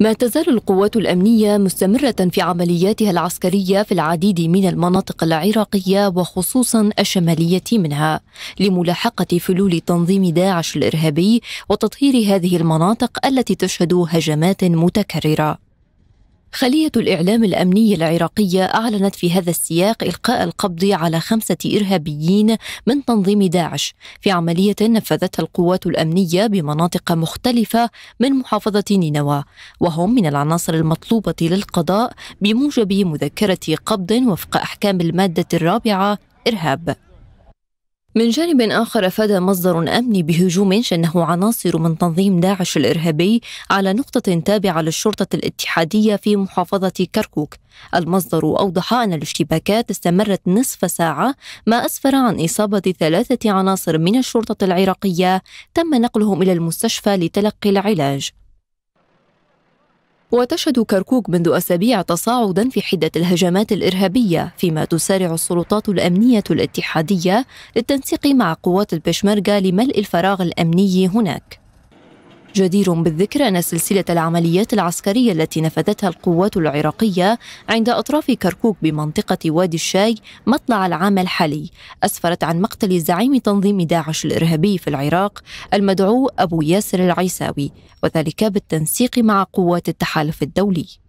ما تزال القوات الامنيه مستمره في عملياتها العسكريه في العديد من المناطق العراقيه وخصوصا الشماليه منها لملاحقه فلول تنظيم داعش الارهابي وتطهير هذه المناطق التي تشهد هجمات متكرره خلية الإعلام الأمني العراقية أعلنت في هذا السياق إلقاء القبض على خمسة إرهابيين من تنظيم داعش في عملية نفذتها القوات الأمنية بمناطق مختلفة من محافظة نينوى وهم من العناصر المطلوبة للقضاء بموجب مذكرة قبض وفق أحكام المادة الرابعة إرهاب من جانب آخر أفاد مصدر أمني بهجوم شنه عناصر من تنظيم داعش الإرهابي على نقطة تابعة للشرطة الاتحادية في محافظة كركوك المصدر أوضح أن الاشتباكات استمرت نصف ساعة ما أسفر عن إصابة ثلاثة عناصر من الشرطة العراقية تم نقلهم إلى المستشفى لتلقي العلاج وتشهد كركوك منذ أسابيع تصاعدا في حدة الهجمات الإرهابية فيما تسارع السلطات الأمنية الاتحادية للتنسيق مع قوات البشمركة لملء الفراغ الأمني هناك جدير بالذكر أن سلسلة العمليات العسكرية التي نفذتها القوات العراقية عند أطراف كركوك بمنطقة وادي الشاي مطلع العام الحالي أسفرت عن مقتل زعيم تنظيم داعش الإرهابي في العراق المدعو أبو ياسر العيساوي وذلك بالتنسيق مع قوات التحالف الدولي